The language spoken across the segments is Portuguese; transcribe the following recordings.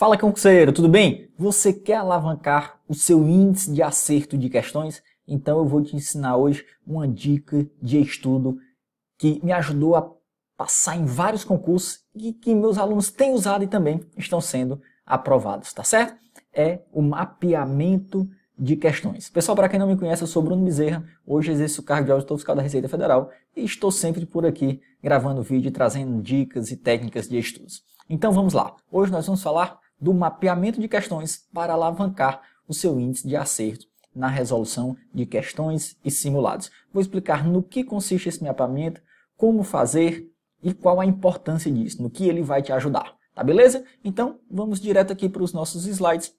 Fala concurseiro, tudo bem? Você quer alavancar o seu índice de acerto de questões? Então eu vou te ensinar hoje uma dica de estudo que me ajudou a passar em vários concursos e que meus alunos têm usado e também estão sendo aprovados, tá certo? É o mapeamento de questões. Pessoal, para quem não me conhece, eu sou Bruno Bezerra, hoje exerço o cargo de auditor fiscal da Receita Federal e estou sempre por aqui gravando vídeo e trazendo dicas e técnicas de estudos. Então vamos lá. Hoje nós vamos falar do mapeamento de questões para alavancar o seu índice de acerto na resolução de questões e simulados. Vou explicar no que consiste esse mapeamento, como fazer e qual a importância disso, no que ele vai te ajudar. Tá beleza? Então vamos direto aqui para os nossos slides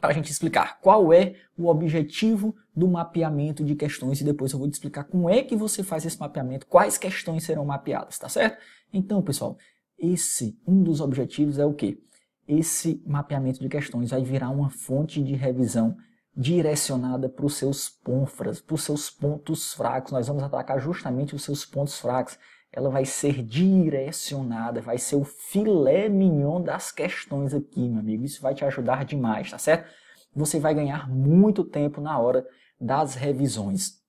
para a gente explicar qual é o objetivo do mapeamento de questões e depois eu vou te explicar como é que você faz esse mapeamento, quais questões serão mapeadas, tá certo? Então, pessoal, esse um dos objetivos é o quê? esse mapeamento de questões vai virar uma fonte de revisão direcionada para os seus ponfras, para os seus pontos fracos. Nós vamos atacar justamente os seus pontos fracos. Ela vai ser direcionada, vai ser o filé mignon das questões aqui, meu amigo. Isso vai te ajudar demais, tá certo? Você vai ganhar muito tempo na hora das revisões.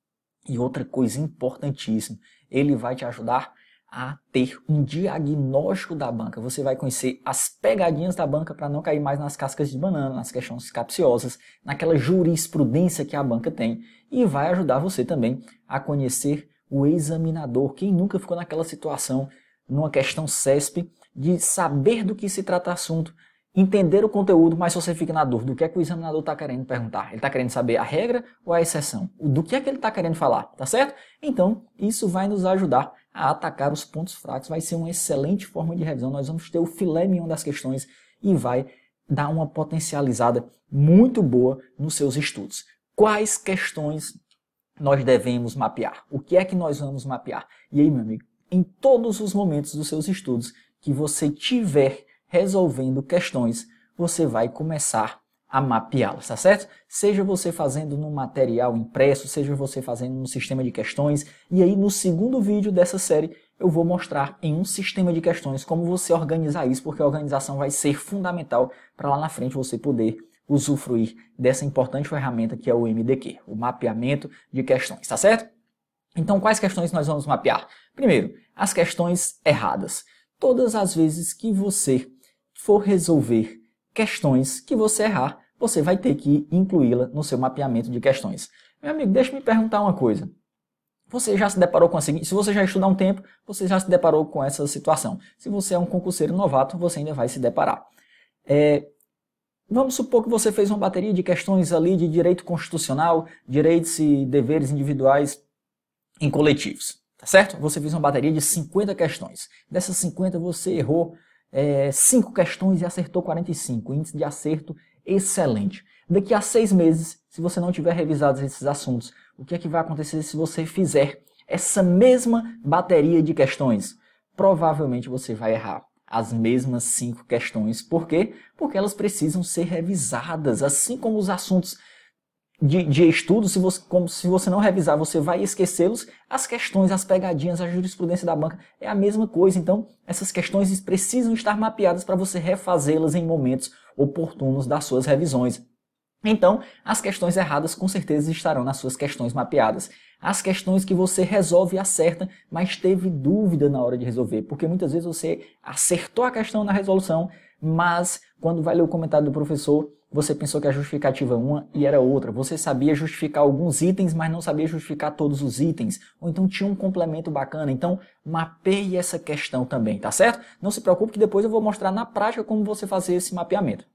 E outra coisa importantíssima, ele vai te ajudar a ter um diagnóstico da banca. Você vai conhecer as pegadinhas da banca para não cair mais nas cascas de banana, nas questões capciosas, naquela jurisprudência que a banca tem e vai ajudar você também a conhecer o examinador. Quem nunca ficou naquela situação, numa questão CESP, de saber do que se trata o assunto, entender o conteúdo, mas você fica na dúvida. do que é que o examinador está querendo perguntar? Ele está querendo saber a regra ou a exceção? Do que é que ele está querendo falar, tá certo? Então, isso vai nos ajudar a atacar os pontos fracos. Vai ser uma excelente forma de revisão. Nós vamos ter o filé mignon das questões e vai dar uma potencializada muito boa nos seus estudos. Quais questões nós devemos mapear? O que é que nós vamos mapear? E aí, meu amigo, em todos os momentos dos seus estudos que você tiver resolvendo questões, você vai começar a mapeá-las, tá certo? Seja você fazendo num material impresso, seja você fazendo num sistema de questões. E aí no segundo vídeo dessa série eu vou mostrar em um sistema de questões como você organizar isso, porque a organização vai ser fundamental para lá na frente você poder usufruir dessa importante ferramenta que é o MDQ, o mapeamento de questões, tá certo? Então quais questões nós vamos mapear? Primeiro, as questões erradas. Todas as vezes que você for resolver questões que você errar, você vai ter que incluí-la no seu mapeamento de questões. Meu amigo, deixa me perguntar uma coisa. Você já se deparou com a seguinte? Se você já estudar um tempo, você já se deparou com essa situação. Se você é um concurseiro novato, você ainda vai se deparar. É, vamos supor que você fez uma bateria de questões ali de direito constitucional, direitos e deveres individuais em coletivos, tá certo? Você fez uma bateria de 50 questões. Dessas 50, você errou é, cinco questões e acertou 45. Índice de acerto excelente. Daqui a seis meses, se você não tiver revisado esses assuntos, o que é que vai acontecer se você fizer essa mesma bateria de questões? Provavelmente você vai errar as mesmas cinco questões. Por quê? Porque elas precisam ser revisadas, assim como os assuntos de, de estudo, se você, como, se você não revisar, você vai esquecê-los. As questões, as pegadinhas, a jurisprudência da banca é a mesma coisa. Então, essas questões precisam estar mapeadas para você refazê-las em momentos oportunos das suas revisões. Então, as questões erradas com certeza estarão nas suas questões mapeadas. As questões que você resolve e acerta, mas teve dúvida na hora de resolver, porque muitas vezes você acertou a questão na resolução, mas quando vai ler o comentário do professor, você pensou que a justificativa é uma e era outra. Você sabia justificar alguns itens, mas não sabia justificar todos os itens. Ou então tinha um complemento bacana. Então, mapeie essa questão também, tá certo? Não se preocupe que depois eu vou mostrar na prática como você fazer esse mapeamento.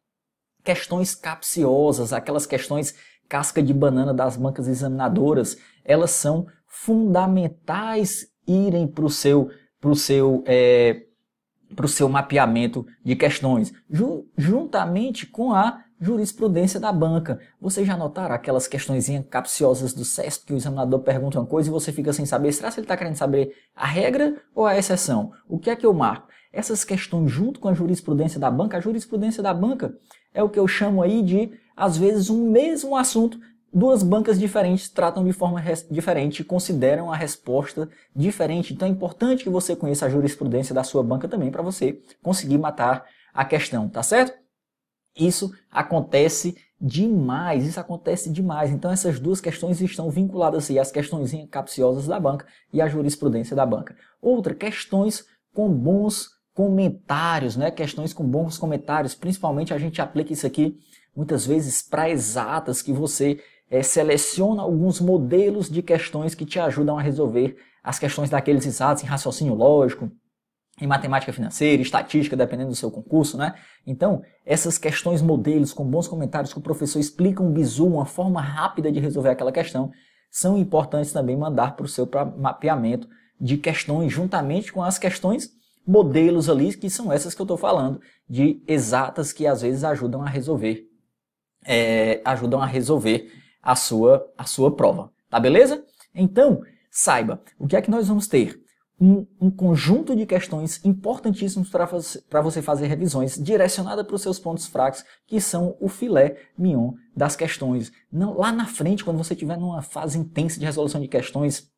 Questões capciosas, aquelas questões casca de banana das bancas examinadoras, elas são fundamentais irem para o seu, pro seu é, para o seu mapeamento de questões, juntamente com a jurisprudência da banca. Você já notaram aquelas questões capciosas do CESP que o examinador pergunta uma coisa e você fica sem saber, será se ele está querendo saber a regra ou a exceção? O que é que eu marco? Essas questões junto com a jurisprudência da banca, a jurisprudência da banca é o que eu chamo aí de, às vezes, um mesmo assunto duas bancas diferentes tratam de forma diferente, consideram a resposta diferente. Então é importante que você conheça a jurisprudência da sua banca também para você conseguir matar a questão, tá certo? Isso acontece demais, isso acontece demais. Então essas duas questões estão vinculadas aí, as questões capciosas da banca e a jurisprudência da banca. Outra, questões com bons comentários, né? Questões com bons comentários, principalmente a gente aplica isso aqui muitas vezes para exatas que você é, seleciona alguns modelos de questões que te ajudam a resolver as questões daqueles exatos em raciocínio lógico, em matemática financeira, estatística, dependendo do seu concurso, né? Então, essas questões modelos com bons comentários que o professor explica um bizu, uma forma rápida de resolver aquela questão, são importantes também mandar para o seu mapeamento de questões juntamente com as questões modelos ali, que são essas que eu estou falando, de exatas que às vezes ajudam a resolver, é, ajudam a resolver a sua, a sua prova. Tá beleza? Então, saiba, o que é que nós vamos ter? Um, um conjunto de questões importantíssimas para você fazer revisões direcionada para os seus pontos fracos, que são o filé mignon das questões. Não, lá na frente, quando você estiver numa fase intensa de resolução de questões,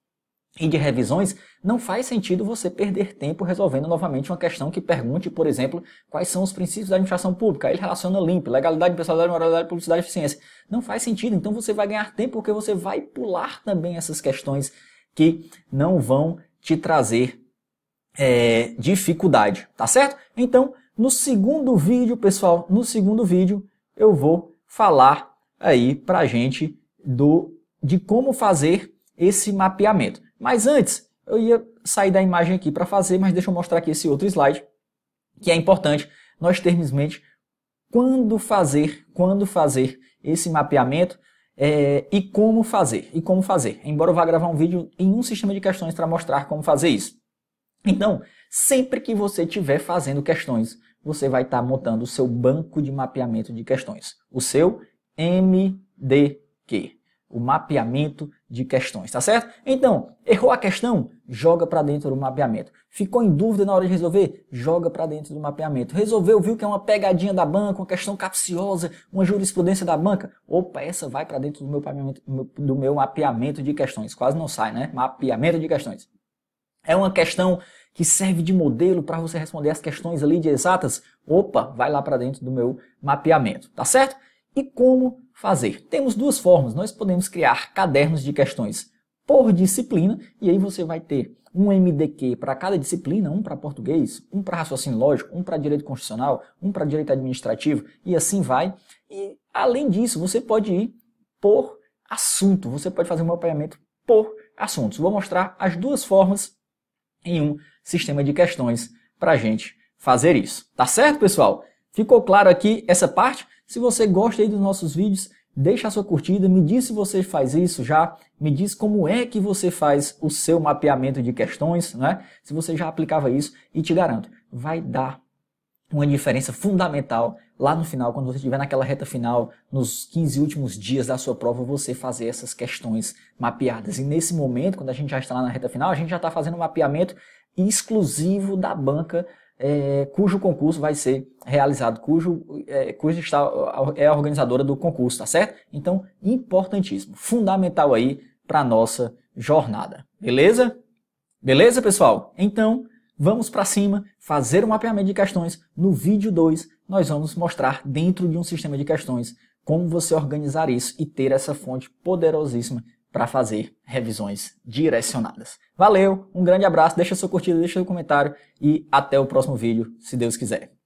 e de revisões, não faz sentido você perder tempo resolvendo novamente uma questão que pergunte, por exemplo, quais são os princípios da administração pública. Aí ele relaciona LIMP, legalidade, pessoalidade, moralidade, publicidade e eficiência. Não faz sentido, então você vai ganhar tempo porque você vai pular também essas questões que não vão te trazer é, dificuldade, tá certo? Então, no segundo vídeo, pessoal, no segundo vídeo eu vou falar aí pra gente do, de como fazer esse mapeamento. Mas antes, eu ia sair da imagem aqui para fazer, mas deixa eu mostrar aqui esse outro slide, que é importante nós termos em mente quando fazer, quando fazer esse mapeamento é, e como fazer, e como fazer. Embora eu vá gravar um vídeo em um sistema de questões para mostrar como fazer isso. Então, sempre que você estiver fazendo questões, você vai estar tá montando o seu banco de mapeamento de questões, o seu MDQ o mapeamento de questões, tá certo? Então, errou a questão? Joga para dentro do mapeamento. Ficou em dúvida na hora de resolver? Joga para dentro do mapeamento. Resolveu, viu que é uma pegadinha da banca, uma questão capciosa, uma jurisprudência da banca? Opa, essa vai para dentro do meu, do meu mapeamento de questões. Quase não sai, né? Mapeamento de questões. É uma questão que serve de modelo para você responder as questões ali de exatas? Opa, vai lá para dentro do meu mapeamento, tá certo? E como fazer. Temos duas formas, nós podemos criar cadernos de questões por disciplina, e aí você vai ter um MDQ para cada disciplina, um para português, um para raciocínio lógico, um para direito constitucional, um para direito administrativo, e assim vai. E além disso, você pode ir por assunto, você pode fazer um mapeamento por assuntos. Vou mostrar as duas formas em um sistema de questões para a gente fazer isso. Tá certo, pessoal? Ficou claro aqui essa parte? Se você gosta aí dos nossos vídeos, deixa a sua curtida, me diz se você faz isso já, me diz como é que você faz o seu mapeamento de questões, né? Se você já aplicava isso e te garanto, vai dar uma diferença fundamental lá no final, quando você estiver naquela reta final, nos 15 últimos dias da sua prova, você fazer essas questões mapeadas. E nesse momento, quando a gente já está lá na reta final, a gente já está fazendo um mapeamento exclusivo da banca é, cujo concurso vai ser realizado, cujo, é, cujo está, é a organizadora do concurso, tá certo? Então, importantíssimo, fundamental aí para a nossa jornada, beleza? Beleza, pessoal? Então, vamos para cima fazer um mapeamento de questões. No vídeo 2, nós vamos mostrar dentro de um sistema de questões como você organizar isso e ter essa fonte poderosíssima para fazer revisões direcionadas. Valeu, um grande abraço, deixa seu curtida, deixa seu comentário e até o próximo vídeo, se Deus quiser.